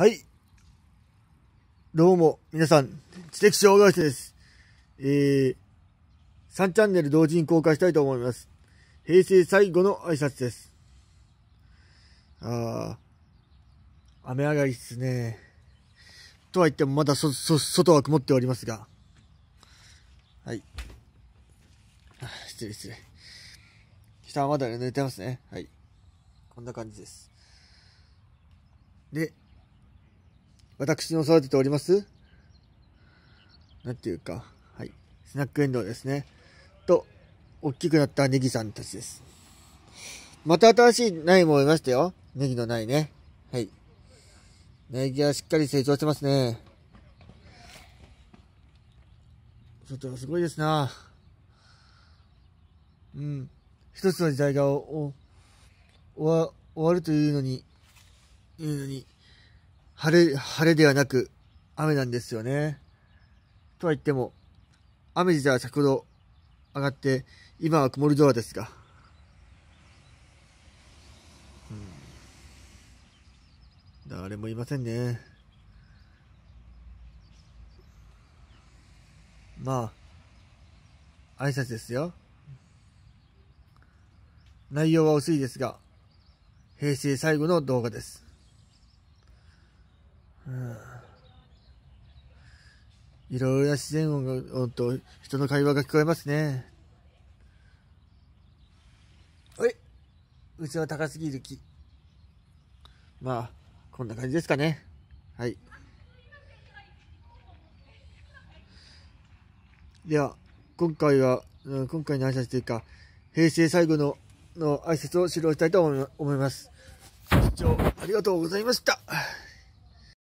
はい。どうも、皆さん、知的障害者です。えー、3チャンネル同時に公開したいと思います。平成最後の挨拶です。あー、雨上がりっすね。とは言ってもまだそ、そ、外は曇っておりますが。はい。失礼失礼。下はまだ寝てますね。はい。こんな感じです。で、私の育てております、なんていうか、はい、スナックエンドウですね。と、大きくなったネギさんたちです。また新しい苗もいましたよ。ネギの苗ね。はい。ネギはしっかり成長してますね。ちょっとすごいですな。うん。一つの時代が終わるというのに、いうのに、晴れ、晴れではなく雨なんですよね。とは言っても、雨自体は先ほど上がって、今は曇り空ですが。うん、誰もいませんね。まあ、挨拶ですよ。内容は薄いですが、平成最後の動画です。いろいろな自然音と人の会話が聞こえますね。おいうちは高すぎる木。まあ、こんな感じですかね。はい。では、今回は、うん、今回の挨拶というか、平成最後の、の挨拶を終了したいと思います。視聴ありがとうございました。